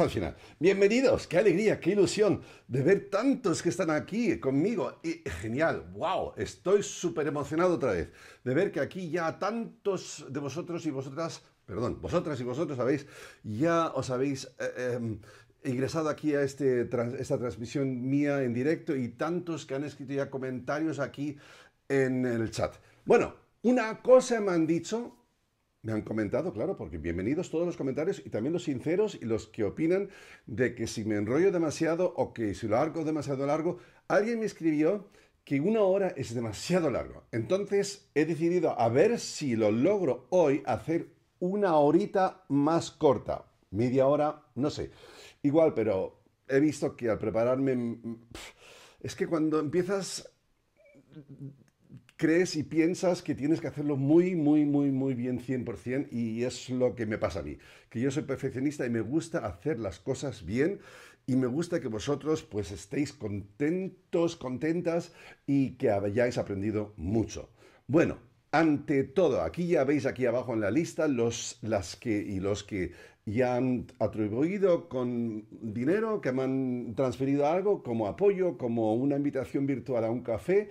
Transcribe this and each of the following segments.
al final. Bienvenidos, qué alegría, qué ilusión de ver tantos que están aquí conmigo. Y genial, wow, estoy súper emocionado otra vez de ver que aquí ya tantos de vosotros y vosotras, perdón, vosotras y vosotros habéis, ya os habéis... Eh, em, ingresado aquí a este, esta transmisión mía en directo y tantos que han escrito ya comentarios aquí en el chat. Bueno, una cosa me han dicho me han comentado, claro, porque bienvenidos todos los comentarios y también los sinceros y los que opinan de que si me enrollo demasiado o que si lo largo demasiado largo. Alguien me escribió que una hora es demasiado largo. Entonces he decidido a ver si lo logro hoy hacer una horita más corta. Media hora, no sé. Igual, pero he visto que al prepararme... Mm, mm, es que cuando empiezas crees y piensas que tienes que hacerlo muy, muy, muy, muy bien 100% y es lo que me pasa a mí, que yo soy perfeccionista y me gusta hacer las cosas bien y me gusta que vosotros pues estéis contentos, contentas y que hayáis aprendido mucho. Bueno, ante todo, aquí ya veis aquí abajo en la lista los las que y los que ya han atribuido con dinero, que me han transferido algo como apoyo, como una invitación virtual a un café,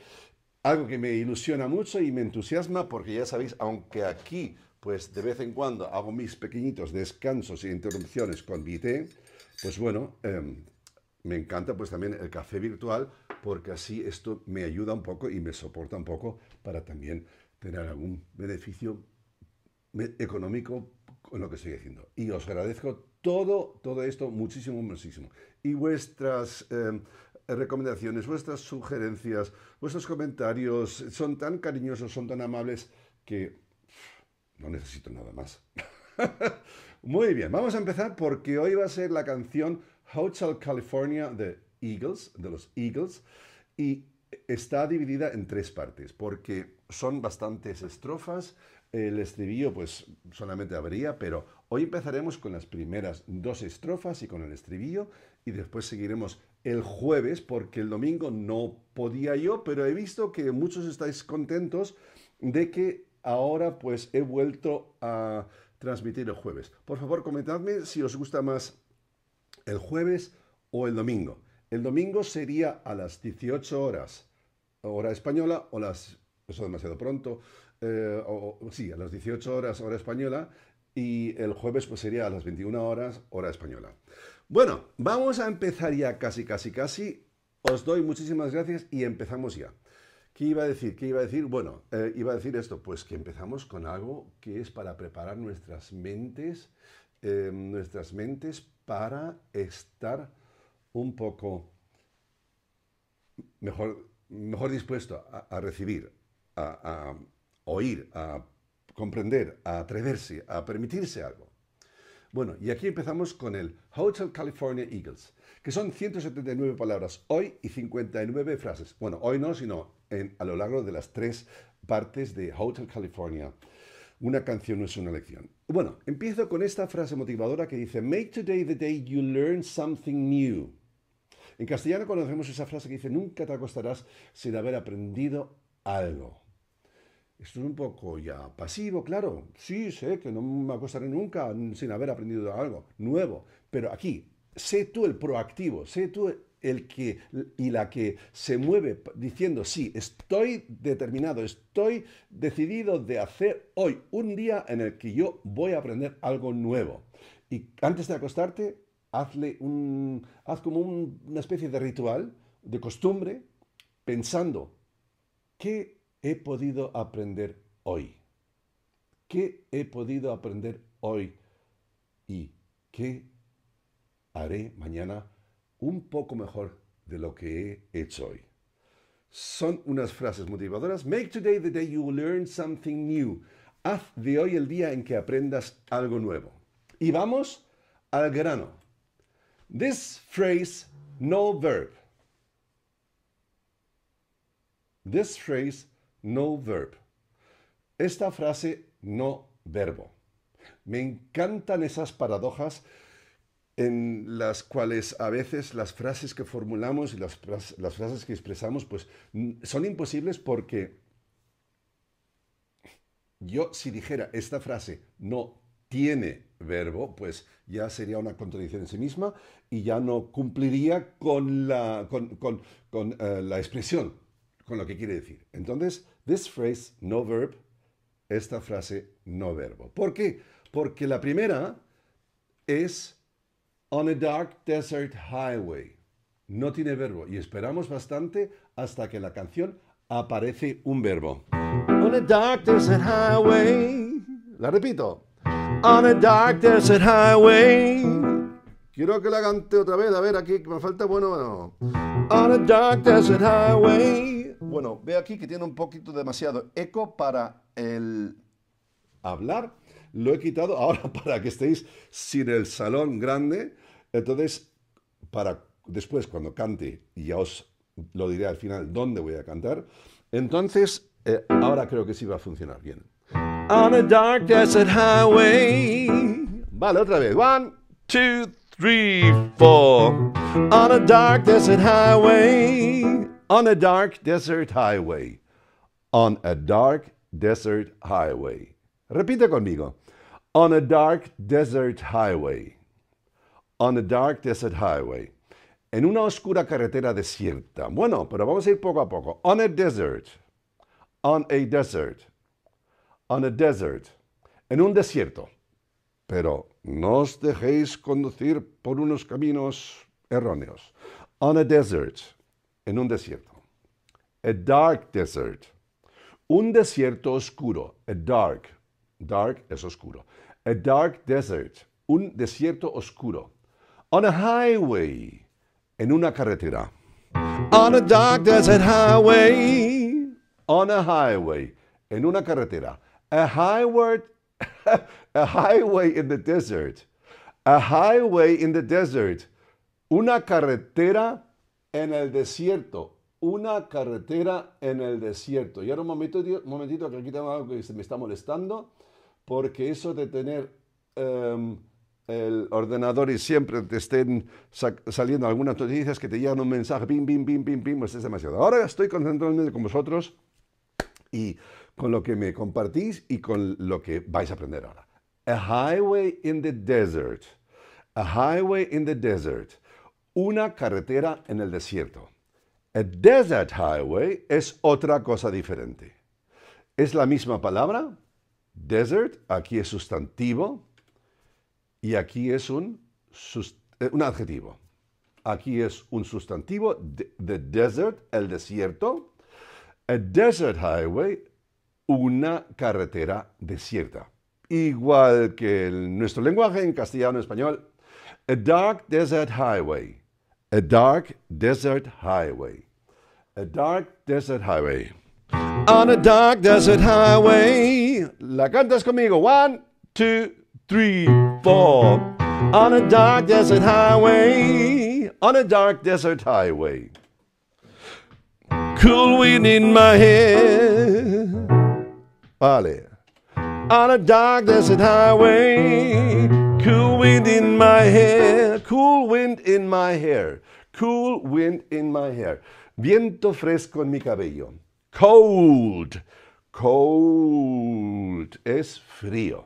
algo que me ilusiona mucho y me entusiasma porque ya sabéis, aunque aquí pues de vez en cuando hago mis pequeñitos descansos e interrupciones con mi pues bueno, em, me encanta pues también el café virtual porque así esto me ayuda un poco y me soporta un poco para también tener algún beneficio económico con lo que estoy haciendo. Y os agradezco todo, todo esto muchísimo, muchísimo. Y vuestras em, recomendaciones, vuestras sugerencias, vuestros comentarios son tan cariñosos, son tan amables que no necesito nada más. Muy bien, vamos a empezar porque hoy va a ser la canción Hotel California de Eagles, de los Eagles, y está dividida en tres partes porque son bastantes estrofas. El estribillo, pues solamente habría, pero hoy empezaremos con las primeras dos estrofas y con el estribillo, y después seguiremos el jueves, porque el domingo no podía yo, pero he visto que muchos estáis contentos de que ahora pues he vuelto a transmitir el jueves. Por favor, comentadme si os gusta más el jueves o el domingo. El domingo sería a las 18 horas, hora española, o las... Eso demasiado pronto. Eh, o, sí, a las 18 horas, hora española. Y el jueves pues sería a las 21 horas, hora española. Bueno, vamos a empezar ya casi, casi, casi. Os doy muchísimas gracias y empezamos ya. ¿Qué iba a decir? ¿Qué iba a decir? Bueno, eh, iba a decir esto, pues que empezamos con algo que es para preparar nuestras mentes, em, nuestras mentes para estar un poco mejor, dispuesto a, recibir, a oír, a comprender, a atreverse, a permitirse algo. Bueno, y aquí empezamos con el Hotel California Eagles, que son 179 palabras hoy y 59 frases. Bueno, hoy no, sino a lo largo de las tres partes de Hotel California. Una canción no es una lección. Bueno, empiezo con esta frase motivadora que dice, Make today the day you learn something new. En castellano conocemos esa frase que dice, nunca te acostarás sin haber aprendido algo. Esto es un poco ya pasivo, claro. Sí, sé que no me acostaré nunca sin haber aprendido algo nuevo. Pero aquí, sé tú el proactivo, sé tú el que y la que se mueve diciendo, sí, estoy determinado, estoy decidido de hacer hoy un día en el que yo voy a aprender algo nuevo. Y antes de acostarte, hazle un, haz como una especie de ritual, de costumbre, pensando, ¿qué he podido aprender hoy? ¿Qué he podido aprender hoy? ¿Y qué haré mañana un poco mejor de lo que he hecho hoy? Son unas frases motivadoras. Make today the day you learn something new. Haz de hoy el día en que aprendas algo nuevo. Y vamos al grano. This phrase, no verb. This phrase, no verb. Esta frase, no verbo. Me encantan esas paradojas en las cuales a veces las frases que formulamos y las, frases que expresamos pues son imposibles porque yo si dijera esta frase no tiene verbo, pues ya sería una contradicción en sí misma y ya no cumpliría con con, eh, la expresión, con lo que quiere decir. Entonces, This phrase, no verb, esta frase, no verbo. ¿Por qué? Porque la primera es on a dark desert highway. No tiene verbo y esperamos bastante hasta que la canción aparece un verbo. On a dark desert highway. La repito. On a dark desert highway. Quiero que la cante otra vez, a ver aquí, me falta bueno, bueno. On a dark desert highway. Bueno, veo aquí que tiene un poquito demasiado eco para el hablar. Lo he quitado ahora para que estéis sin el salón grande. Entonces, para después cuando cante, y ya os lo diré al final dónde voy a cantar, entonces eh, ahora creo que sí va a funcionar bien. On a dark desert highway. Vale, otra vez. One, two, three, four. On a dark desert highway on a dark desert highway. On a dark desert highway. Repite conmigo. On a dark desert highway. On a dark desert highway. En una oscura carretera desierta. Bueno, pero vamos a ir poco a poco. On a desert. On a desert. On a desert. En un desierto. Pero no os dejéis conducir por unos caminos erróneos. On a desert en un desierto. A dark desert. Un desierto oscuro. A dark. Dark es oscuro. A dark desert. Un desierto oscuro. On a highway. En una carretera. On a dark desert highway. On a highway. En una carretera. A highway. a highway in the desert. A highway in the desert. Una carretera en el desierto. Una carretera en el desierto. Y ahora un momentito, un momentito que aquí tengo algo que se me está molestando, porque eso de tener em, el ordenador y siempre te estén saliendo algunas noticias que te llegan un mensaje, bim, bim, bim, bim, bim, pues es demasiado. Ahora estoy concentrándome con vosotros y con lo que me compartís y con lo que vais a aprender ahora. A highway in the desert. A highway in the desert una carretera en el desierto. A desert highway es otra cosa diferente. Es la misma palabra. Desert aquí es sustantivo y aquí es un, eh, adjetivo. Aquí es un sustantivo, the desert, el desierto. A desert highway, una carretera desierta. Igual que nuestro lenguaje en castellano español. A dark desert highway A Dark Desert Highway. A Dark Desert Highway. On a dark desert highway. La cantas conmigo. One, two, three, four. On a dark desert highway. On a dark desert highway. Cool wind in my hair. Vale. On a dark desert highway Cool wind in my hair, cool wind in my hair, cool wind in my hair. Viento fresco en mi cabello. Cold, cold es frío.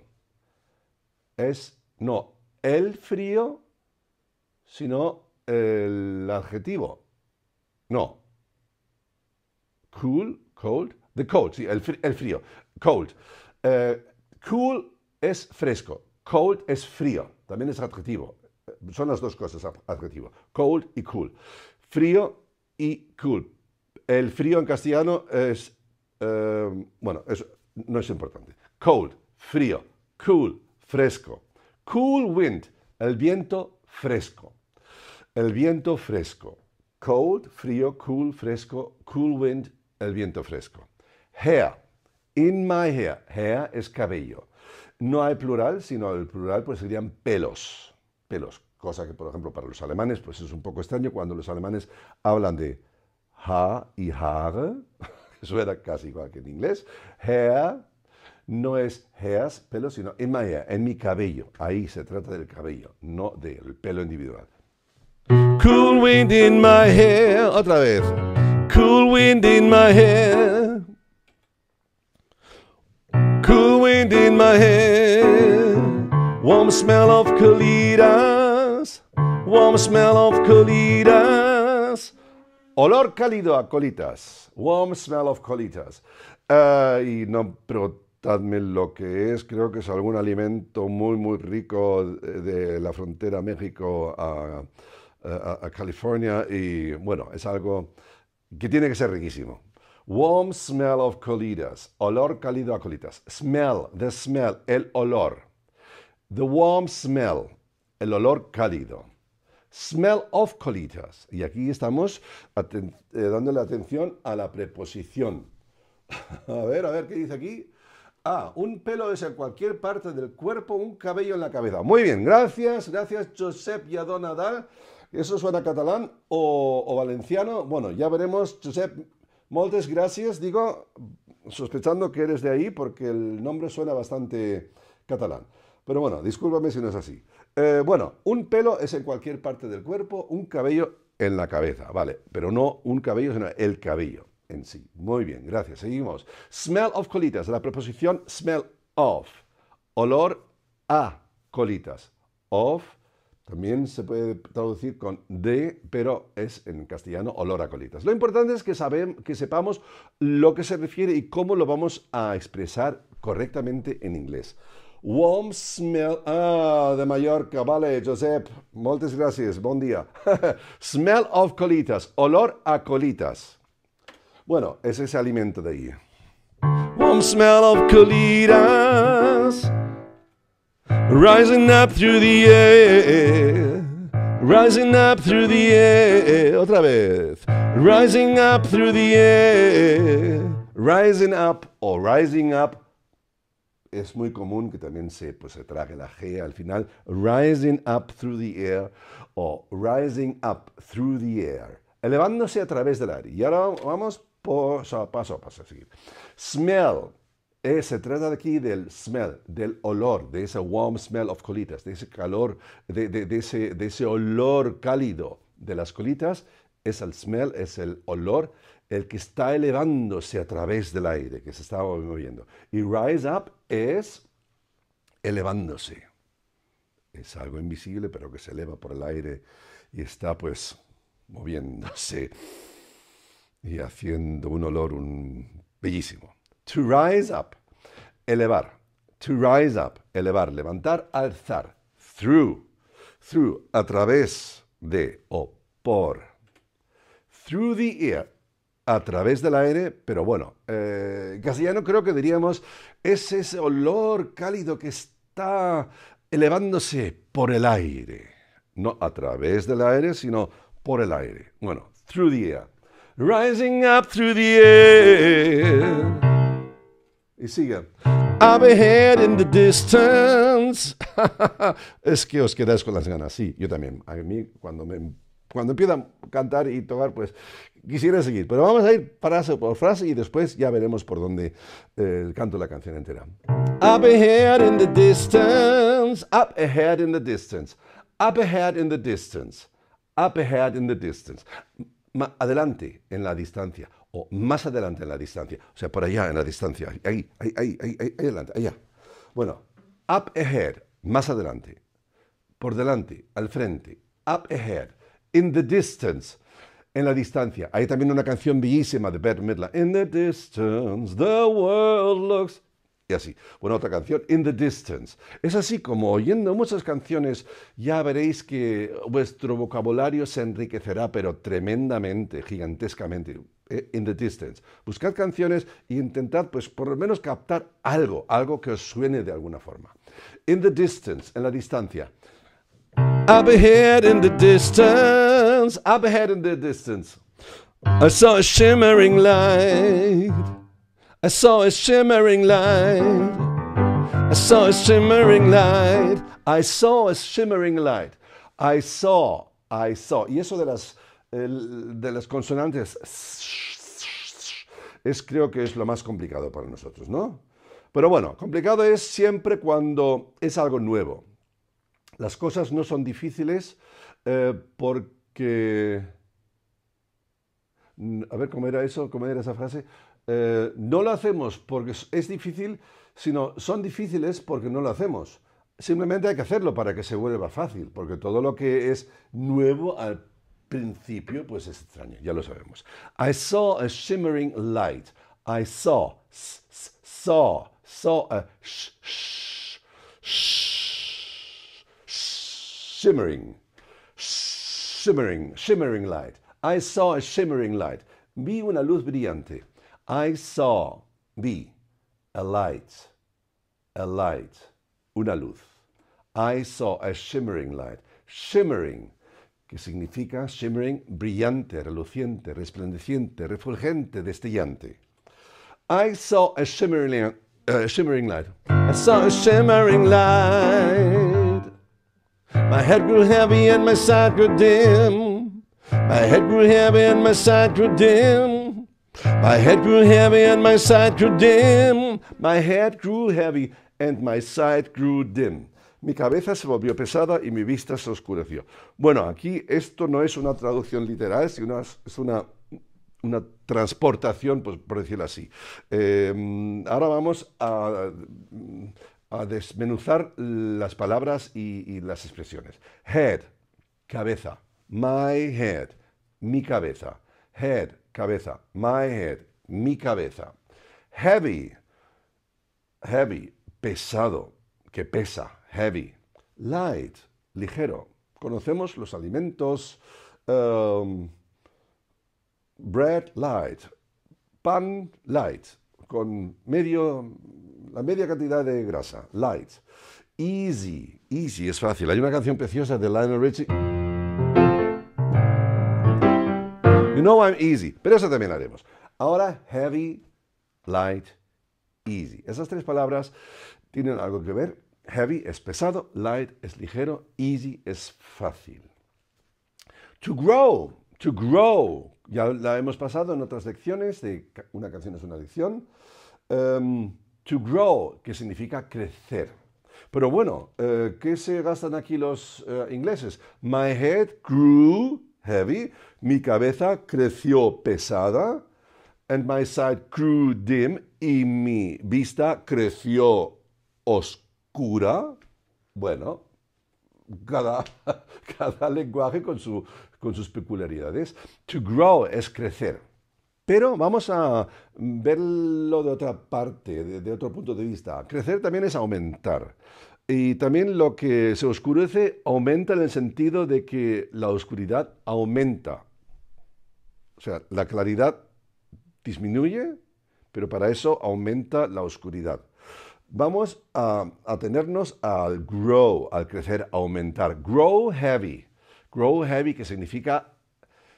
Es, no, el frío, sino el adjetivo. No. Cool, cold, the cold, sí, el, frío, cold. Eh, cool es fresco. Cold es frío, también es adjetivo. Son las dos cosas, adjetivo. Cold y cool. Frío y cool. El frío en castellano es, eh, bueno, no es importante. Cold, frío. Cool, fresco. Cool wind, el viento fresco. El viento fresco. Cold, frío, cool, fresco. Cool wind, el viento fresco. Hair, in my hair. Hair es cabello. No hay plural, sino el plural pues serían pelos, pelos, cosa que por ejemplo para los alemanes pues es un poco extraño cuando los alemanes hablan de ha y haare, eso suena casi igual que en inglés, hair no es hairs, pelos, sino en maya en mi cabello. Ahí se trata del cabello, no del pelo individual. Cool wind in my hair. Otra vez. Cool wind in my hair. Cool wind in my hair. Warm smell of colitas, warm smell of colitas. Olor cálido a colitas, warm smell of colitas. y no preguntadme lo que es, creo que es algún alimento muy, muy rico de la frontera México a, a California. Y bueno, es algo que tiene que ser riquísimo. Warm smell of colitas, olor cálido a colitas. Smell, the smell, el olor. The warm smell, el olor cálido. Smell of colitas. Y aquí estamos la eh, dándole atención a la preposición. a ver, a ver, ¿qué dice aquí? Ah, un pelo es en cualquier parte del cuerpo, un cabello en la cabeza. Muy bien, gracias, gracias Josep y Adonadal. Eso suena catalán o, o, valenciano. Bueno, ya veremos. Josep, moltes gracias. Digo, sospechando que eres de ahí porque el nombre suena bastante catalán. Pero bueno, discúlpame si no es así. Eh, bueno, un pelo es en cualquier parte del cuerpo, un cabello en la cabeza, vale, pero no un cabello, sino el cabello en sí. Muy bien, gracias. Seguimos. Smell of colitas, la preposición smell of, olor a colitas. Of también se puede traducir con de, pero es en castellano olor a colitas. Lo importante es que, que sepamos lo que se refiere y cómo lo vamos a expresar correctamente en inglés. Warm Smell. Ah, de Mallorca. Vale, Josep. Muchas gracias. Buen día. smell of colitas. Olor a colitas. Bueno, ese alimento de ahí. Warm smell of colitas. Rising up through the air. Rising up through the air. Otra vez. Rising up through the air. Rising up or rising up es muy común que también se, pues, se trague la G al final. Rising up through the air o rising up through the air. Elevándose a través del aire. Y ahora vamos paso a paso, paso a seguir. Smell. Eh, se trata aquí del smell, del olor, de ese warm smell of colitas, de ese calor, ese, de ese olor cálido de las colitas. Es el smell, es el olor el que está elevándose a través del aire, que se está moviendo. Y rise up es elevándose. Es algo invisible, pero que se eleva por el aire y está pues moviéndose y haciendo un olor un... bellísimo. To rise up, elevar. To rise up, elevar, levantar, alzar. Through, through, a través de o por. Through the ear, a través del aire, pero bueno, eh, castellano creo que diríamos es ese olor cálido que está elevándose por el aire. No a través del aire, sino por el aire. Bueno, through the air. Rising up through the air. Y sigue. I'm ahead in the distance. es que os quedáis con las ganas. Sí, yo también. A mí, cuando me cuando empiezan a cantar y tocar, pues quisiera seguir, pero vamos a ir frase por frase y después ya veremos por dónde eh, canto la canción entera. Up ahead in the distance, up ahead in the distance, up ahead in the distance, up ahead in the distance. adelante en la distancia o más adelante en la distancia, o sea, por allá en la distancia, ahí, ahí, ahí, ahí, ahí adelante, allá. Bueno, up ahead, más adelante, por delante, al frente, up ahead, in the distance, en la distancia. Hay también una canción bellísima de Bert Midland. In the distance, the world looks. Y así. Bueno, otra canción, In the Distance. Es así como oyendo muchas canciones, ya veréis que vuestro vocabulario se enriquecerá, pero tremendamente, gigantescamente. Eh, in the Distance. Buscad canciones e intentad, pues, por lo menos captar algo, algo que os suene de alguna forma. In the Distance, en la distancia. Up ahead in the distance, up ahead in the distance, I saw a shimmering light. I saw a shimmering light. I saw a shimmering light. I saw a shimmering light. I saw, I saw. Y eso de las, de las consonantes es creo que es lo más complicado para nosotros, ¿no? Pero bueno, complicado es siempre cuando es algo nuevo. Las cosas no son difíciles eh, porque... Mm, a ver, ¿cómo era eso? ¿Cómo era esa frase? Eh, no lo hacemos porque es difícil, sino son difíciles porque no lo hacemos. Simplemente hay que hacerlo para que se vuelva fácil, porque todo lo que es nuevo al principio, pues es extraño, ya lo sabemos. I saw a shimmering light. I saw, saw, saw a sh, sh, sh shimmering, shimmering, shimmering light. I saw a shimmering light. Vi una luz brillante. I saw, vi, a light, a light, una luz. I saw a shimmering light. Shimmering, que significa shimmering, brillante, reluciente, resplandeciente, refulgente, destellante. I saw a shimmering eh, light. I saw a shimmering light. My head grew heavy and my sight grew dim. My head grew heavy and my sight grew dim. My head grew heavy and my sight grew dim. My head grew heavy and my sight grew dim. Mi cabeza se volvió pesada y mi vista se oscureció. Bueno, aquí esto no es una traducción literal, sino es una una transportación, pues, por decirlo así. Eh, ahora vamos a a desmenuzar las palabras y, las expresiones. Head, cabeza. My head, mi cabeza. Head, cabeza. My head, mi cabeza. Heavy, heavy, pesado, que pesa, heavy. Light, ligero. Conocemos los alimentos. Um, bread light, pan light, con medio, la media cantidad de grasa, light. Easy, easy, es fácil. Hay una canción preciosa de Lionel Richie. You know I'm easy, pero eso también haremos. Ahora, heavy, light, easy. Esas tres palabras tienen algo que ver. Heavy es pesado, light es ligero, easy es fácil. To grow, to grow, ya la hemos pasado en otras lecciones de una canción es una lección. Em, to grow, que significa crecer. Pero bueno, eh, ¿qué se gastan aquí los eh, ingleses? My head grew heavy, mi cabeza creció pesada, and my sight grew dim, y mi vista creció oscura. Bueno, cada, cada lenguaje con su, con sus peculiaridades. To grow es crecer. Pero vamos a verlo de otra parte, de, otro punto de vista. Crecer también es aumentar. Y también lo que se oscurece aumenta en el sentido de que la oscuridad aumenta. O sea, la claridad disminuye, pero para eso aumenta la oscuridad. Vamos a atenernos al grow, al crecer, aumentar. Grow heavy. Grow heavy, que significa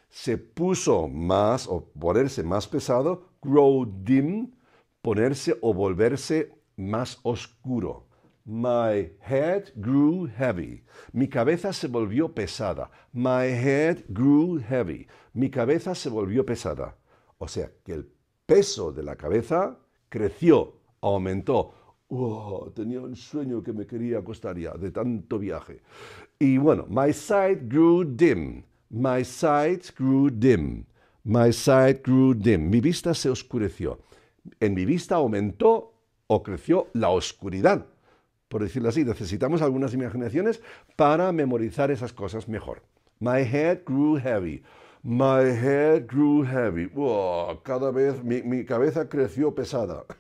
se puso más o ponerse más pesado. Grow dim, ponerse o volverse más oscuro. My head grew heavy. Mi cabeza se volvió pesada. My head grew heavy. Mi cabeza se volvió pesada. O sea, que el peso de la cabeza creció, aumentó, Oh, tenía un sueño que me quería acostar ya de tanto viaje. Y bueno, my sight grew dim. My sight grew dim. My sight grew dim. Mi vista se oscureció. En mi vista aumentó o creció la oscuridad. Por decirlo así, necesitamos algunas imaginaciones para memorizar esas cosas mejor. My head grew heavy. My head grew heavy. Oh, cada vez mi, mi cabeza creció pesada.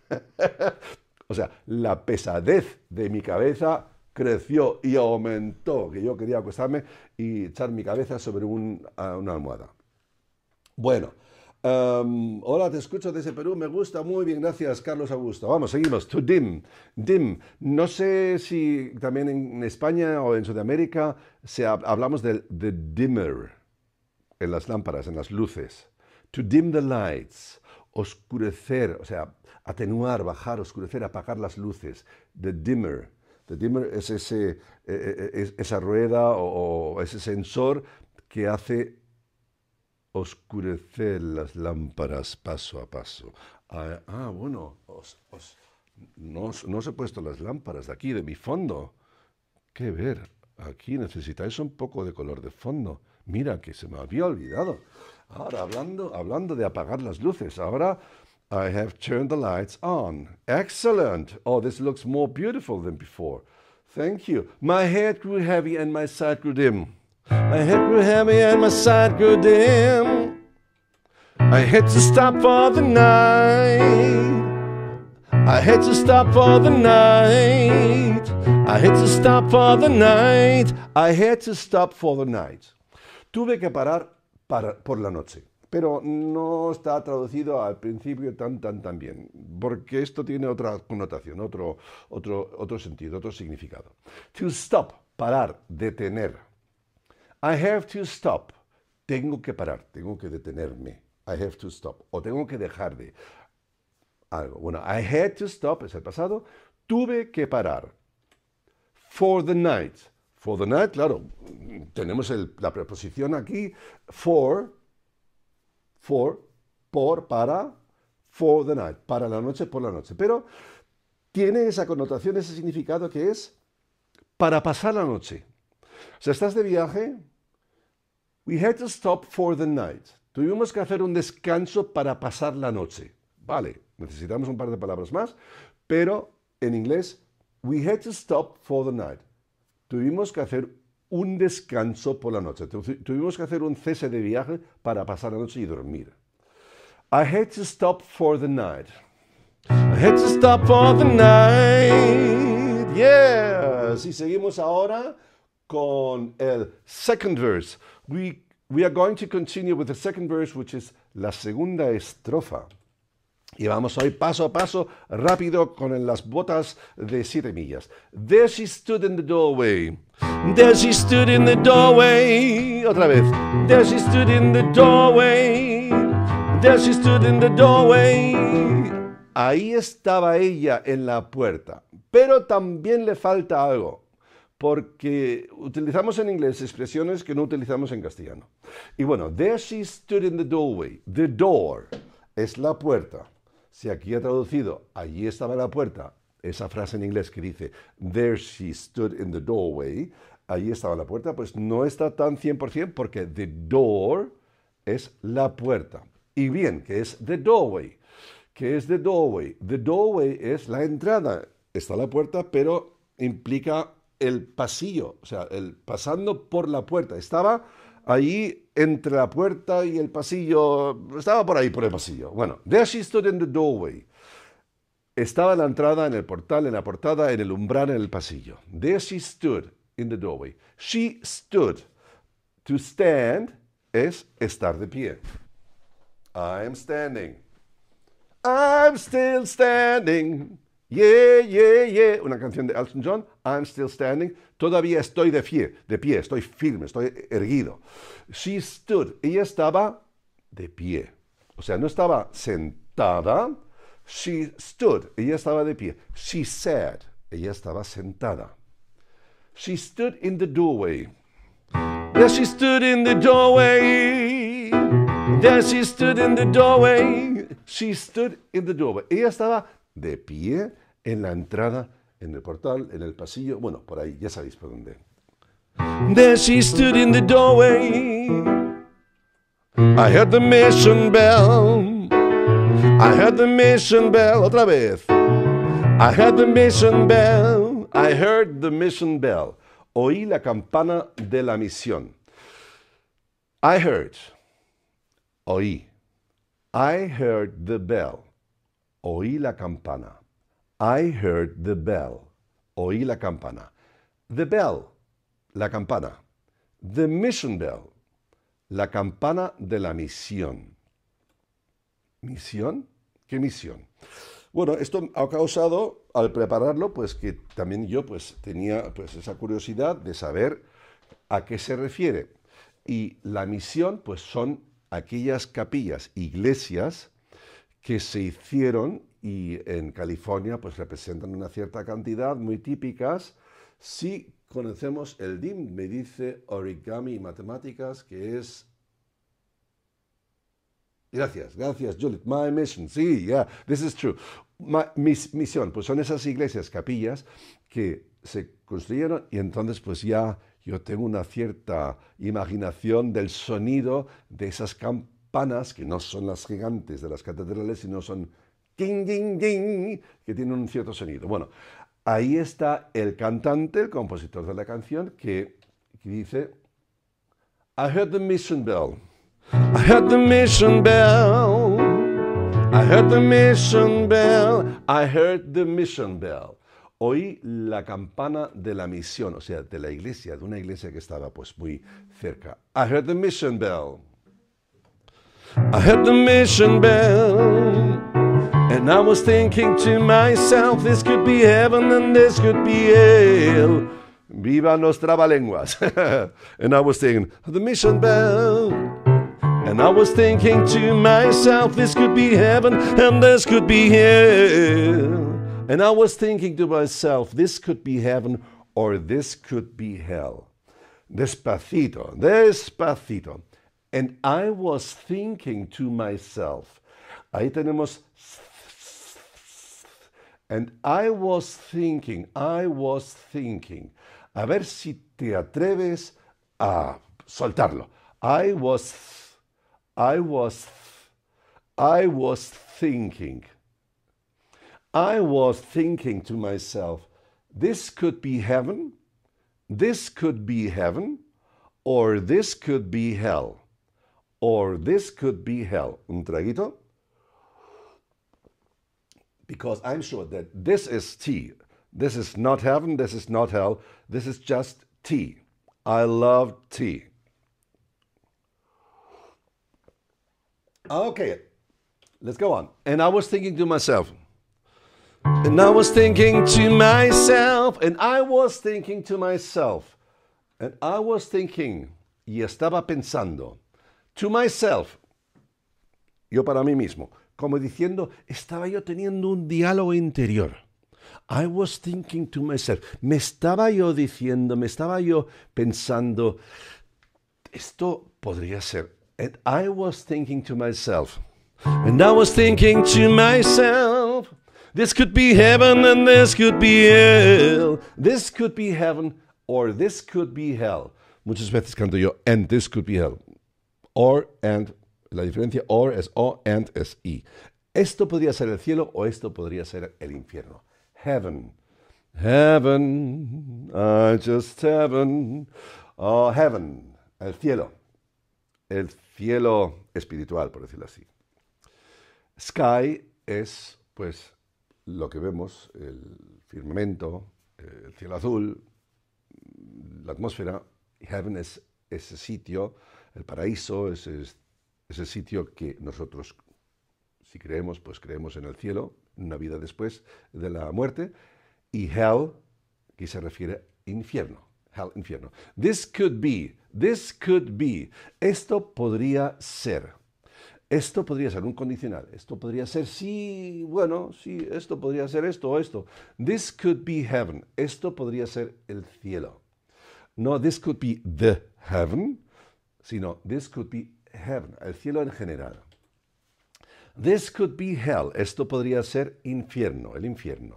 O sea, la pesadez de mi cabeza creció y aumentó, que yo quería acostarme y echar mi cabeza sobre una almohada. Bueno, em, hola, te escucho desde Perú, me gusta muy bien, gracias Carlos Augusto. Vamos, seguimos. To Dim, Dim, no sé si también en España o en Sudamérica se hablamos del the dimmer en las lámparas, en las luces. To dim the lights oscurecer, o sea, atenuar, bajar, oscurecer, apagar las luces, the dimmer. The dimmer es, ese, e, e, e, esa rueda o, ese sensor que hace oscurecer las lámparas paso a paso. Ah, ah bueno, no, no, os he puesto las lámparas de aquí, de mi fondo. ¿Qué ver? Aquí necesitáis un poco de color de fondo. Mira, que se me había olvidado. Ahora, hablando, hablando de apagar las luces, ahora I have turned the lights on. Excellent. Oh, this looks more beautiful than before. Thank you. My head grew heavy and my sight grew dim. My head grew heavy and my sight grew dim. I had to stop for the night. I had to stop for the night. I had to stop for the night. I had to stop for the night. Tuve que parar por la noche. Pero no está traducido al principio tan, tan, tan bien, porque esto tiene otra connotación, otro, otro, otro sentido, otro significado. To stop, parar, detener. I have to stop. Tengo que parar, tengo que detenerme. I have to stop. O tengo que dejar de algo. Bueno, I had to stop es el pasado. Tuve que parar. For the night. For the night, claro, tenemos la preposición aquí, for, for, por, para, for the night, para la noche, por la noche. Pero tiene esa connotación, ese significado que es para pasar la noche. O estás de viaje, we had to stop for the night. Tuvimos que hacer un descanso para pasar la noche. Vale, necesitamos un par de palabras más, pero en inglés, we had to stop for the night tuvimos que hacer un descanso por la noche. Tuvimos que hacer un cese de viaje para pasar la noche y dormir. I had to stop for the night. I had to stop for the night. Yes. Y seguimos ahora con el second verse. We, we are going to continue with the second verse, which is la segunda estrofa. Y vamos hoy paso a paso, rápido, con las botas de siete millas. There she stood in the doorway. There she stood in the doorway. Otra vez. There she stood in the doorway. There she stood in the doorway. Ahí estaba ella en la puerta. Pero también le falta algo porque utilizamos en inglés expresiones que no utilizamos en castellano. Y bueno, there she stood in the doorway. The door es la puerta. Si aquí ha traducido, allí estaba la puerta, esa frase en inglés que dice, there she stood in the doorway, allí estaba la puerta, pues no está tan 100% porque the door es la puerta. Y bien, que es the doorway. que es the doorway? The doorway es la entrada. Está la puerta, pero implica el pasillo, o sea, el, pasando por la puerta. Estaba ahí entre la puerta y el pasillo, estaba por ahí, por el pasillo. Bueno, there she stood in the doorway. Estaba en la entrada, en el portal, en la portada, en el umbral, en el pasillo. There she stood in the doorway. She stood. To stand es estar de pie. I standing. I'm still standing. Yeah, yeah, yeah. Una canción de Elton John, I'm Still Standing. Todavía estoy de pie, de pie, estoy firme, estoy erguido. She stood. Ella estaba de pie. O sea, no estaba sentada. She stood. Ella estaba de pie. She sat. Ella estaba sentada. She stood in the doorway. There she stood in the doorway. There she stood in the doorway. She stood in the doorway. Ella estaba de pie en la entrada, en el portal, en el pasillo, bueno, por ahí, ya sabéis por dónde. There she stood in the doorway. I heard the mission bell. I heard the mission bell. Otra vez. I heard the mission bell. I heard the mission bell. Oí la campana de la misión. I heard. Oí. I heard the bell oí la campana. I heard the bell. Oí la campana. The bell, la campana. The mission bell, la campana de la misión. ¿Misión? ¿Qué misión? Bueno, esto ha causado, al prepararlo, pues que también yo pues, tenía pues, esa curiosidad de saber a qué se refiere. Y la misión, pues son aquellas capillas, iglesias, que se hicieron y en California pues representan una cierta cantidad, muy típicas. Si conocemos el DIM, me dice origami y matemáticas, que es... Gracias, gracias, Juliet. My mission, sí, yeah, this is true. My, misión, pues son esas iglesias, capillas, que se construyeron y entonces pues ya yo tengo una cierta imaginación del sonido de esas campanas que no son las gigantes de las catedrales, sino son que tienen un cierto sonido. Bueno, ahí está el cantante, el compositor de la canción, que, que dice, I heard the mission bell, I heard the mission bell, I heard the mission bell, I heard the mission bell. Oí la campana de la misión, o sea, de la iglesia, de una iglesia que estaba pues muy cerca. I heard the mission bell. I heard the mission bell, and I was thinking to myself, this could be heaven and this could be hell. Viva los trabalenguas. and I was thinking, the mission bell. And I was thinking to myself, this could be heaven and this could be hell. And I was thinking to myself, this could be heaven or this could be hell. Despacito, despacito. And I was thinking to myself, and I was thinking, I was thinking, a ver si te atreves a soltarlo. I was, I was, I was thinking. I was thinking to myself, this could be heaven, this could be heaven, or this could be hell or this could be hell. Un traguito? Because I'm sure that this is tea. This is not heaven, this is not hell, this is just tea. I love tea. Okay, let's go on. And I was thinking to myself, and I was thinking to myself, and I was thinking to myself, and I was thinking, y estaba pensando to myself, yo para mí mismo, como diciendo, estaba yo teniendo un diálogo interior. I was thinking to myself, me estaba yo diciendo, me estaba yo pensando, esto podría ser. And I was thinking to myself, and I was thinking to myself, this could be heaven and this could be hell, this could be heaven or this could be hell. Muchas veces canto yo, and this could be hell. Or and, la diferencia or es o, and es y. Esto podría ser el cielo o esto podría ser el infierno. Heaven. Heaven, I just heaven. Oh, heaven, el cielo. El cielo espiritual, por decirlo así. Sky es, pues, lo que vemos, el firmamento, el cielo azul, la atmósfera. Heaven es ese sitio el paraíso es ese sitio que nosotros, si creemos, pues creemos en el cielo, una vida después de la muerte, y hell, que se refiere a infierno. Hell, infierno. This could be, this could be. Esto podría ser. Esto podría ser un condicional. Esto podría ser sí, bueno, sí, esto podría ser esto o esto. This could be heaven. Esto podría ser el cielo. No, this could be the heaven. sino this could be heaven, el cielo en general. This could be hell. Esto podría ser infierno, el infierno.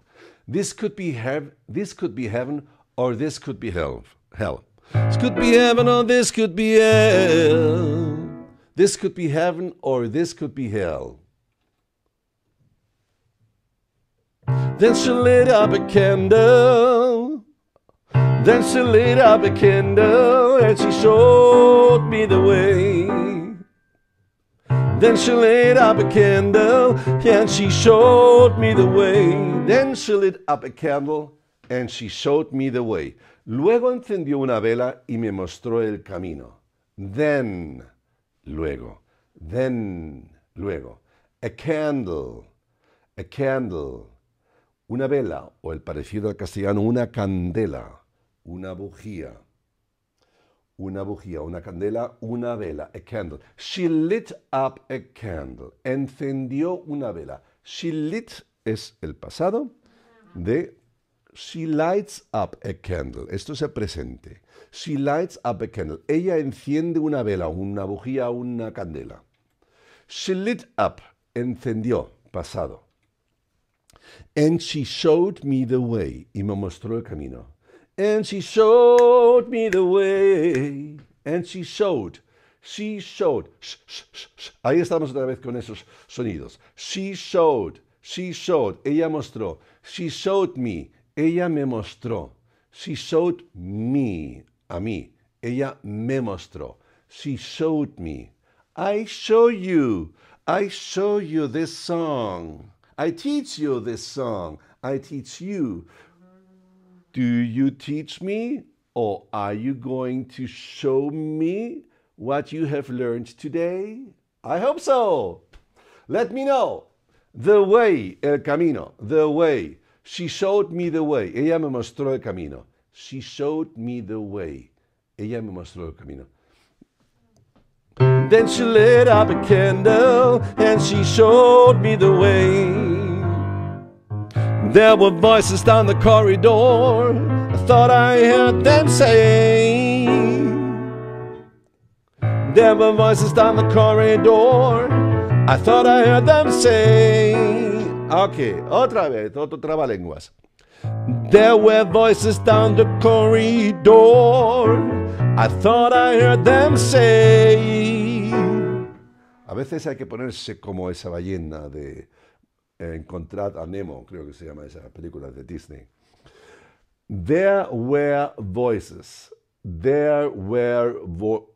This could be heaven, this could be heaven or this could be hell. Hell. This could be heaven or this could be hell. This could be heaven or this could be hell. Then she lit up a candle Then she lit up a candle and she showed me the way. Then she lit up a candle and she showed me the way. Then she lit up a candle and she showed me the way. Luego encendió una vela y me mostró el camino. Then, luego, then, luego. A candle, a candle. Una vela, o el parecido al castellano, una candela una bujía. Una bujía, una candela, una vela, a candle. She lit up a candle. Encendió una vela. She lit es el pasado de she lights up a candle. Esto es el presente. She lights up a candle. Ella enciende una vela, una bujía, una candela. She lit up, encendió, pasado. And she showed me the way. Y me mostró el camino. And she showed me the way. And she showed. She showed. Sh, sh, sh, Ahí estamos otra vez con esos sonidos. She showed. She showed. Ella mostró. She showed me. Ella me mostró. She showed me. A mí. Ella me mostró. She showed me. I show you. I show you this song. I teach you this song. I teach you. Do you teach me, or are you going to show me what you have learned today? I hope so. Let me know. The way, el camino, the way. She showed me the way. Ella me mostró el camino. She showed me the way. Ella me mostró el camino. Then she lit up a candle and she showed me the way. There were voices down the corridor. I thought I heard them say. There were voices down the corridor. I thought I heard them say. Ok, otra vez, otro trabalenguas. There were voices down the corridor. I thought I heard them say. A veces hay que ponerse como esa ballena de Encontrad a Nemo, creo que se llama esa película de Disney. There were voices. There were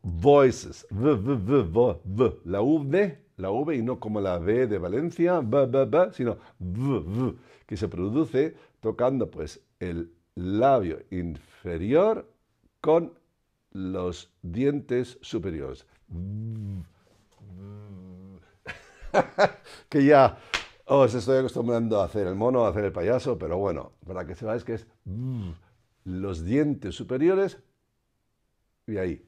voices. V, La V, la V y no como la V de Valencia, sino v, v, que se produce tocando pues el labio inferior con los dientes superiores. que ya os oh, estoy acostumbrando a hacer el mono, a hacer el payaso, pero bueno, para que sepáis que es los dientes superiores y ahí.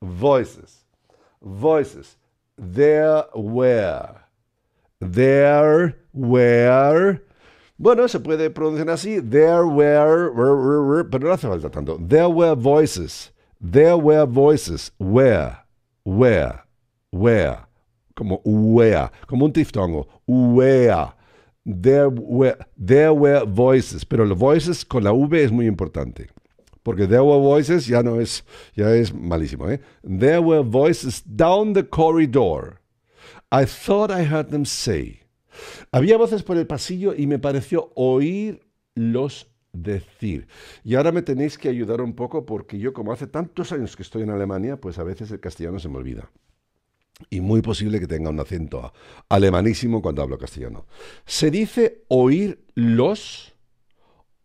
Voices. Voices. There were. There were. Bueno, se puede pronunciar así. There were. Pero no hace falta tanto. There were voices. There were voices. Where. Where. Where como como un tiftongo There were, there were voices, pero los voices con la V es muy importante, porque there were voices ya no es, ya es malísimo. ¿eh? There were voices down the corridor. I thought I heard them say. Había voces por el pasillo y me pareció oír los decir. Y ahora me tenéis que ayudar un poco porque yo como hace tantos años que estoy en Alemania, pues a veces el castellano se me olvida y muy posible que tenga un acento alemanísimo cuando hablo castellano. Se dice oír los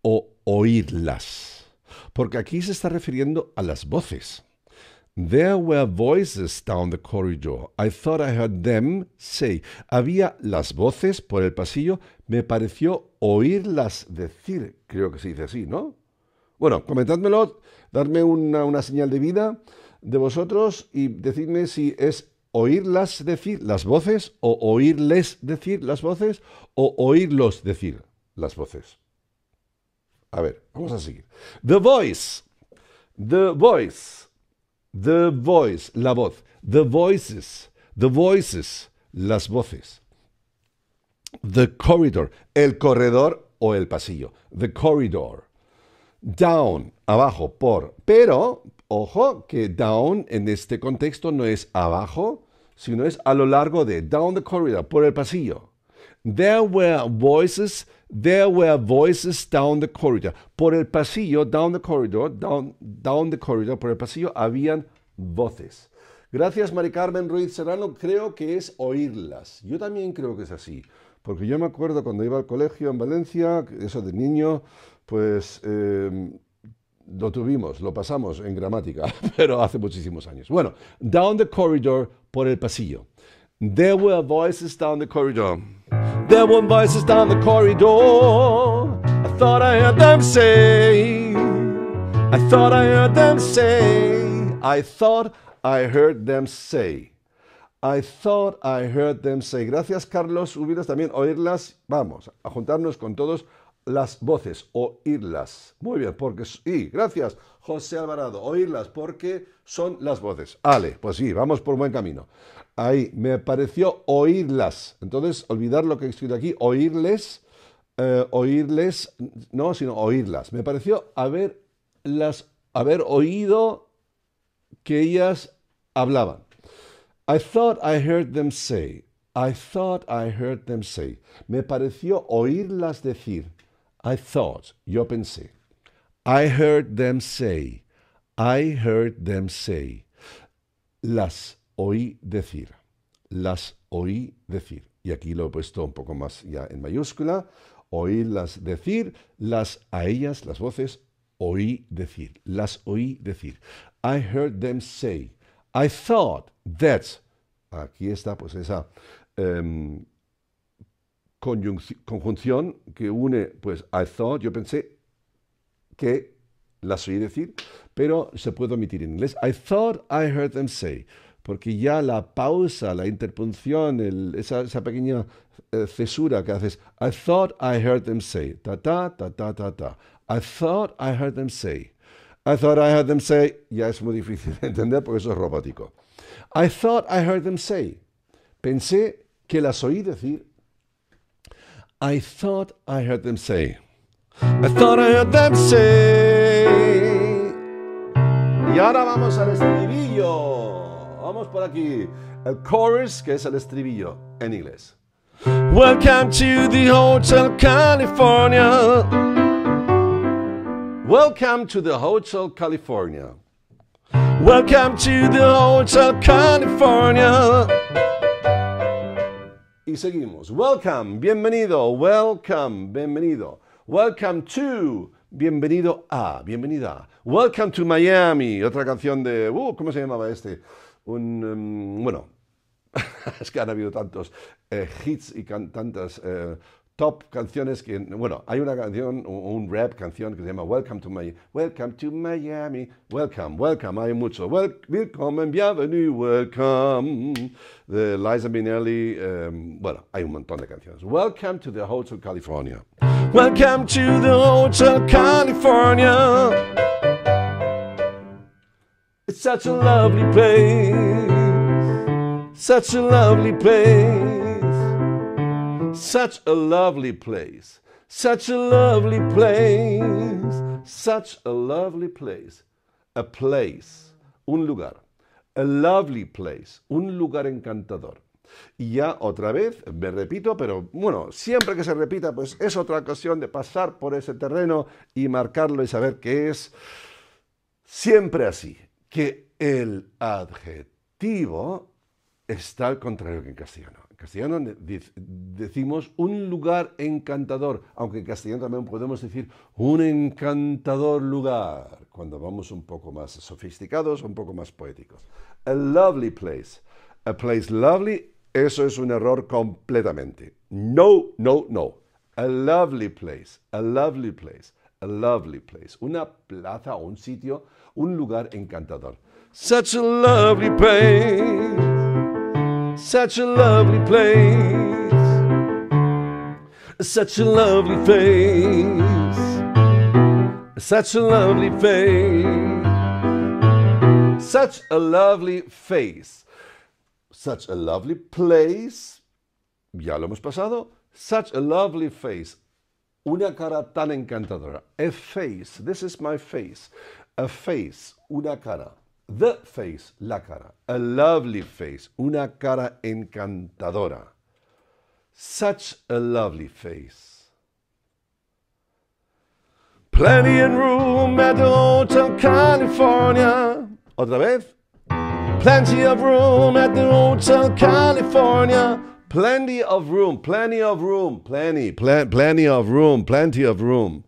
o oírlas, porque aquí se está refiriendo a las voces. There were voices down the corridor. I thought I heard them say. Había las voces por el pasillo. Me pareció oírlas decir. Creo que se dice así, ¿no? Bueno, comentádmelo, darme una, una señal de vida de vosotros y decidme si es oírlas decir las voces o oírles decir las voces o oírlos decir las voces. A ver, vamos a seguir. The voice. The voice. The voice, la voz. The voices. The voices, las voces. The corridor, el corredor o el pasillo. The corridor. Down, abajo, por. Pero, Ojo que down en este contexto no es abajo, sino es a lo largo de down the corridor, por el pasillo. There were voices, there were voices down the corridor. Por el pasillo, down the corridor, down, down the corridor, por el pasillo habían voces. Gracias, Mari Carmen Ruiz Serrano. Creo que es oírlas. Yo también creo que es así. Porque yo me acuerdo cuando iba al colegio en Valencia, eso de niño, pues em, lo tuvimos, lo pasamos en gramática, pero hace muchísimos años. Bueno, down the corridor, por el pasillo. There were voices down the corridor. There were voices down the corridor. I thought I heard them say. I thought I heard them say. I thought I heard them say. I thought I heard them say. Gracias, Carlos. Hubieras también oírlas. Vamos a juntarnos con todos las voces, oírlas. Muy bien, porque... Y gracias, José Alvarado, oírlas, porque son las voces. Ale, pues sí, vamos por buen camino. Ahí, me pareció oírlas. Entonces, olvidar lo que he escrito aquí, oírles, eh, oírles, no, sino oírlas. Me pareció las, haber oído que ellas hablaban. I thought I heard them say. I thought I heard them say. Me pareció oírlas decir. I thought, yo pensé. I heard them say. I heard them say. Las oí decir. Las oí decir. Y aquí lo he puesto un poco más ya en mayúscula. Oírlas decir, las a ellas, las voces, oí decir. Las oí decir. I heard them say. I thought that. Aquí está pues esa em, conjunción que une pues I thought, yo pensé que las oí decir, pero se puede omitir en inglés. I thought I heard them say. Porque ya la pausa, la interpunción, esa, esa, pequeña eh, cesura que haces, I thought I heard them say, ta ta ta ta ta I thought I heard them say. I thought I heard them say, ya es muy difícil de entender porque eso es robótico. I thought I heard them say. Pensé que las oí decir I thought I heard them say, I thought I heard them say. Y ahora vamos al estribillo. Vamos por aquí. El chorus, que es el estribillo en inglés. Welcome to the Hotel California. Welcome to the Hotel California. Welcome to the Hotel California. y seguimos. Welcome, bienvenido, welcome, bienvenido. Welcome to, bienvenido a, bienvenida. Welcome to Miami, otra canción de, uh, ¿cómo se llamaba este? Un, em, bueno, es que han habido tantos eh, hits y can, tantas eh, top canciones que, bueno, hay una canción, un rap canción que se llama Welcome to Miami, Welcome to Miami, Welcome, Welcome, hay mucho, Welcome, Bienvenue, Welcome, de Liza Minnelli, em, bueno, hay un montón de canciones. Welcome to the Hotel California. Welcome to the Hotel California. It's such a lovely place, such a lovely place. Such a lovely place, such a lovely place, such a lovely place. A place, un lugar. A lovely place, un lugar encantador. Y ya otra vez, me repito, pero bueno, siempre que se repita, pues es otra ocasión de pasar por ese terreno y marcarlo y saber que es siempre así, que el adjetivo está al contrario que en castellano castellano decimos un lugar encantador, aunque en castellano también podemos decir un encantador lugar, cuando vamos un poco más sofisticados, un poco más poéticos. A lovely place. A place lovely, eso es un error completamente. No, no, no. A lovely place. A lovely place. A lovely place. Una plaza un sitio, un lugar encantador. Such a lovely place. Such a lovely place. Such a lovely face. Such a lovely face. Such a lovely face. Such a lovely place. Ya lo hemos pasado. Such a lovely face. Una cara tan encantadora. A face. This is my face. A face. Una cara. The face, la cara. A lovely face, una cara encantadora. Such a lovely face. Plenty in room at the Hotel California. Otra vez. Plenty of room at the Hotel California. Plenty of room, plenty of room, plenty, pl- plenty of room, plenty of room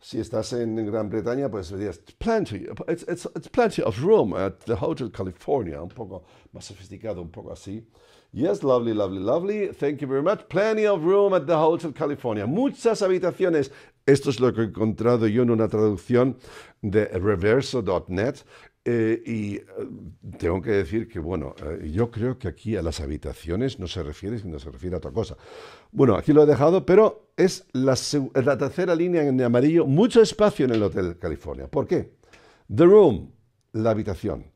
si estás en Gran Bretaña, pues dirías, plenty, it's, it's, it's, plenty of room at the Hotel California, un poco más sofisticado, un poco así. Yes, lovely, lovely, lovely. Thank you very much. Plenty of room at the Hotel California. Muchas habitaciones. Esto es lo que he encontrado yo en una traducción de reverso.net Eh, y eh, tengo que decir que, bueno, eh, yo creo que aquí a las habitaciones no se refiere, sino se refiere a otra cosa. Bueno, aquí lo he dejado, pero es la, la tercera línea en amarillo, mucho espacio en el Hotel California. ¿Por qué? The room, la habitación.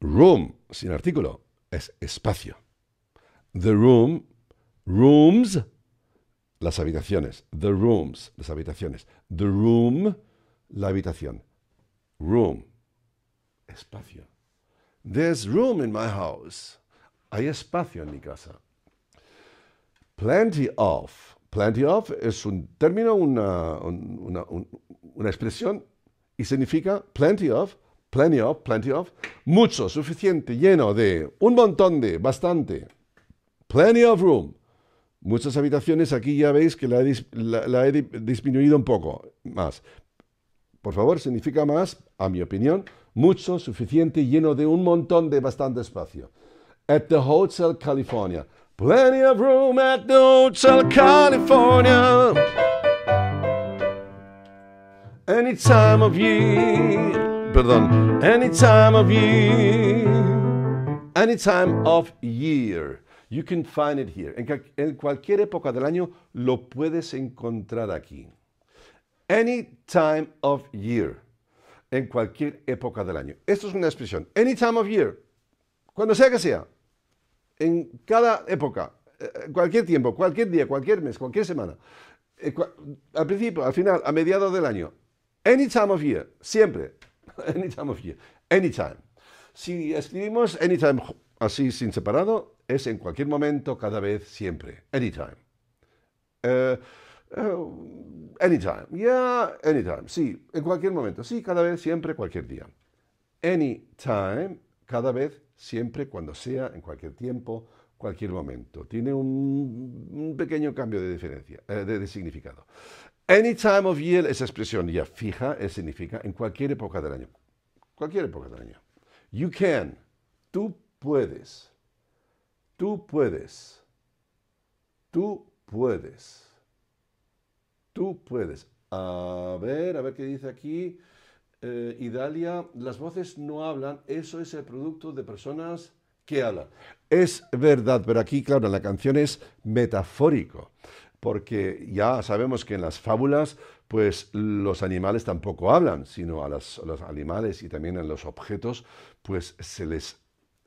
Room, sin artículo, es espacio. The room, rooms, las habitaciones. The rooms, las habitaciones. The room, la habitación. Room, espacio. There's room in my house. Hay espacio en mi casa. Plenty of. Plenty of es un término, una, una, una, expresión y significa plenty of, plenty of, plenty of, mucho, suficiente, lleno de, un montón de, bastante. Plenty of room. Muchas habitaciones, aquí ya veis que la he disminuido un poco más. Por favor, significa más, a mi opinión, mucho, suficiente, lleno de un montón de bastante espacio. At the Hotel California. Plenty of room at the Hotel California. Any time of year. Perdón. Any time of year. Any time of year. You can find it here. en cualquier época del año lo puedes encontrar aquí. Any time of year en cualquier época del año. Esto es una expresión. Any time of year, cuando sea que sea, en cada época, eh, cualquier tiempo, cualquier día, cualquier mes, cualquier semana, eh, al principio, al final, a mediados del año. Any time of year, siempre. Any time of year, Any time. Si escribimos time así sin separado, es en cualquier momento, cada vez, siempre. Anytime. time. Eh, eh, anytime. Yeah, anytime. Sí, en cualquier momento. Sí, cada vez, siempre, cualquier día. Anytime, cada vez, siempre, cuando sea, en cualquier tiempo, cualquier momento. Tiene un, pequeño cambio de diferencia, eh, de, significado. Any time of year, esa expresión ya fija, significa en cualquier época del año. Cualquier época del año. You can. Tú puedes. Tú puedes. Tú puedes. Tú puedes. A ver, a ver qué dice aquí. Eh, Idalia, las voces no hablan, eso es el producto de personas que hablan. Es verdad, pero aquí, claro, la canción es metafórico, porque ya sabemos que en las fábulas, pues los animales tampoco hablan, sino a, los animales y también a los objetos, pues se les,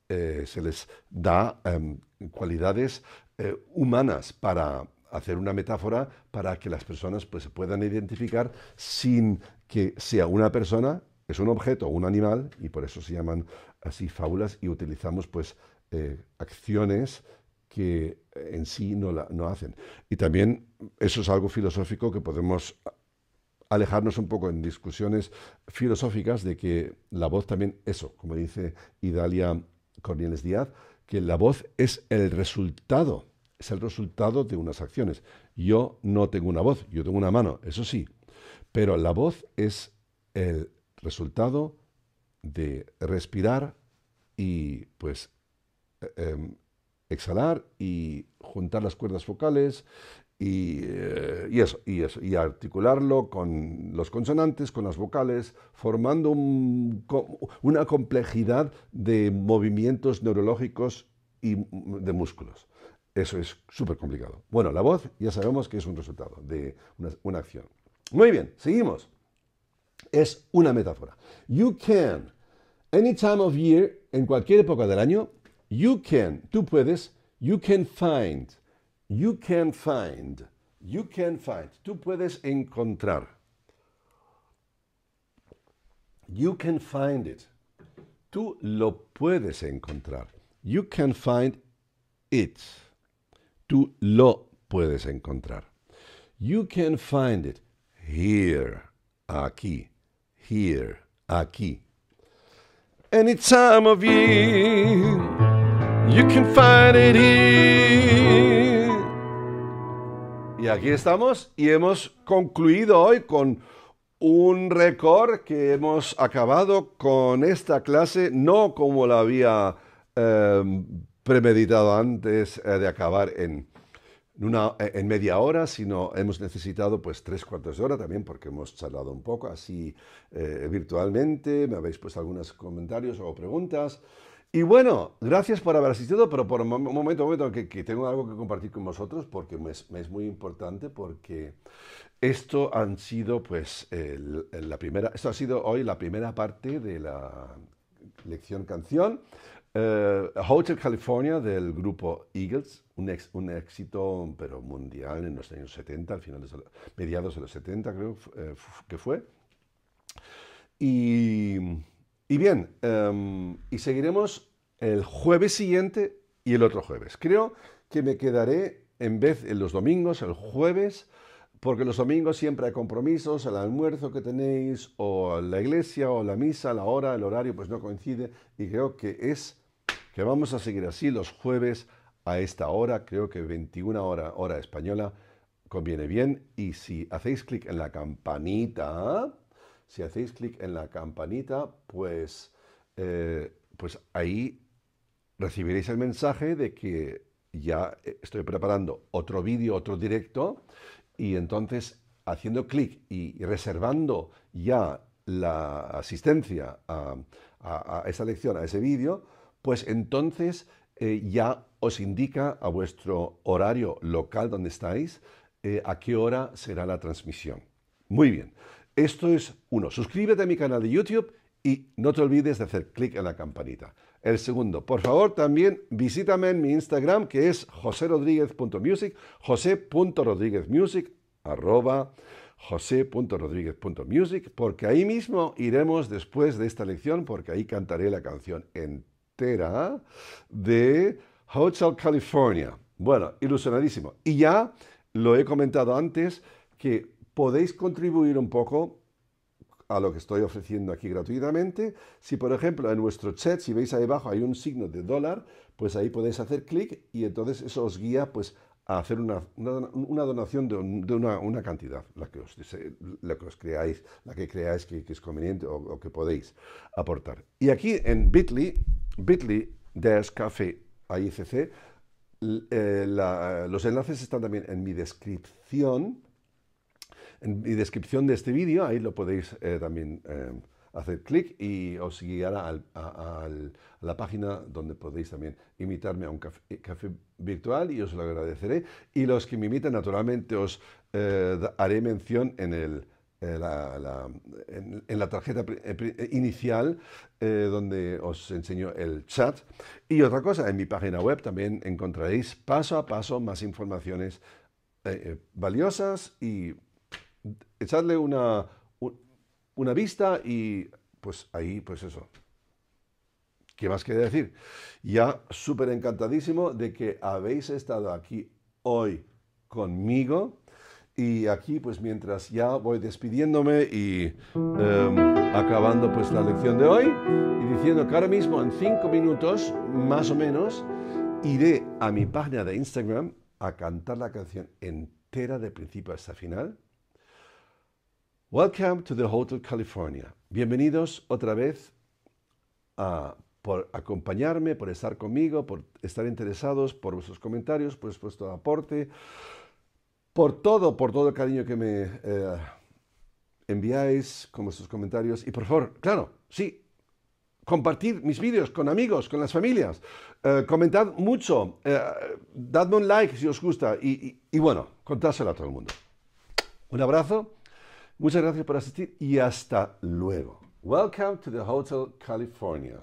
eh, se les da em, cualidades eh, humanas para, hacer una metáfora para que las personas pues, se puedan identificar sin que sea una persona, es un objeto o un animal, y por eso se llaman así fábulas y utilizamos pues eh, acciones que en sí no, la, no hacen. Y también eso es algo filosófico que podemos alejarnos un poco en discusiones filosóficas de que la voz también, eso, como dice Idalia Cornieles Díaz, que la voz es el resultado es el resultado de unas acciones. Yo no tengo una voz, yo tengo una mano, eso sí, pero la voz es el resultado de respirar y pues eh, em, exhalar y juntar las cuerdas vocales eh, y, eso, y articularlo con los consonantes, con las vocales, formando una complejidad de movimientos neurológicos y mm, de músculos. Eso es súper complicado. Bueno, la voz ya sabemos que es un resultado de una, acción. Muy bien, seguimos. Es una metáfora. You can, any time of year, en cualquier época del año, you can, tú puedes, you can find, you can find, you can find, tú puedes encontrar. You can find it. Tú lo puedes encontrar. You can find it. Tú lo puedes encontrar. You can find it here, aquí, here, aquí. Any time of year, you can find it here. Y aquí estamos y hemos concluido hoy con un récord que hemos acabado con esta clase, no como la había eh, premeditado antes eh, de acabar en, una, en media hora, sino hemos necesitado pues tres cuartos de hora también porque hemos charlado un poco así eh, virtualmente, me habéis puesto algunos comentarios o preguntas. Y bueno, gracias por haber asistido, pero por un momento, que, tengo algo que compartir con vosotros porque me es, muy importante porque esto han sido pues la primera, esto ha sido hoy la primera parte de la lección canción. Eh, Hotel California del grupo Eagles, un, éxito pero mundial en los años 70, al final de, mediados de los 70 creo eh, que fue. Y, bien, em, y seguiremos el jueves siguiente y el otro jueves. Creo que me quedaré en vez en los domingos, el jueves, porque los domingos siempre hay compromisos, el almuerzo que tenéis, o la iglesia, o la misa, la hora, el horario, pues no coincide. Y creo que es que vamos a seguir así los jueves a esta hora, creo que 21 hora, hora española, conviene bien. Y si hacéis clic en la campanita, si hacéis clic en la campanita, pues, eh, pues ahí recibiréis el mensaje de que ya eh, estoy preparando otro vídeo, otro directo y entonces haciendo clic y reservando ya la asistencia a, esa lección, a ese vídeo, pues entonces eh, ya os indica a vuestro horario local donde estáis eh, a qué hora será la transmisión. Muy bien, esto es uno. Suscríbete a mi canal de YouTube y no te olvides de hacer clic en la campanita el segundo. Por favor, también visítame en mi Instagram, que es joserodríguez.music, jose.rodríguezmusic, arroba jose.rodríguez.music, porque ahí mismo iremos después de esta lección, porque ahí cantaré la canción entera de Hotel California. Bueno, ilusionadísimo. Y ya lo he comentado antes, que podéis contribuir un poco a lo que estoy ofreciendo aquí gratuitamente. Si por ejemplo en nuestro chat, si veis ahí abajo hay un signo de dólar, pues ahí podéis hacer clic y entonces eso os guía pues a hacer una, donación de, una, cantidad, la que, os, la que os creáis, la que creáis que, es conveniente o, que podéis aportar. Y aquí en bit.ly, bit.ly dash café eh, los enlaces están también en mi descripción en mi descripción de este vídeo, ahí lo podéis eh, también eh, hacer clic y os guiará a, la página donde podéis también invitarme a un eh, café, virtual y os lo agradeceré. Y los que me inviten, naturalmente, os haré mención en el... La, en, la tarjeta inicial donde os enseño el chat. Y otra cosa, en mi página web también encontraréis paso a paso más informaciones valiosas y echadle una, vista y pues ahí, pues eso. ¿Qué más quería decir? Ya súper encantadísimo de que habéis estado aquí hoy conmigo. Y aquí, pues mientras ya voy despidiéndome y em, acabando pues la lección de hoy y diciendo que ahora mismo en cinco minutos, más o menos, iré a mi página de Instagram a cantar la canción entera de principio hasta final Welcome to the Hotel California. Bienvenidos otra vez por acompañarme, por estar conmigo, por estar interesados, por vuestros comentarios, por vuestro aporte, por todo, por todo el cariño que me eh, enviáis con vuestros comentarios. Y por favor, claro, sí, compartir mis vídeos con amigos, con las familias. Eh, comentad mucho, eh, dadme un like si os gusta y, y bueno, contárselo a todo el mundo. Un abrazo Muchas gracias por asistir y hasta luego. Welcome to the Hotel California.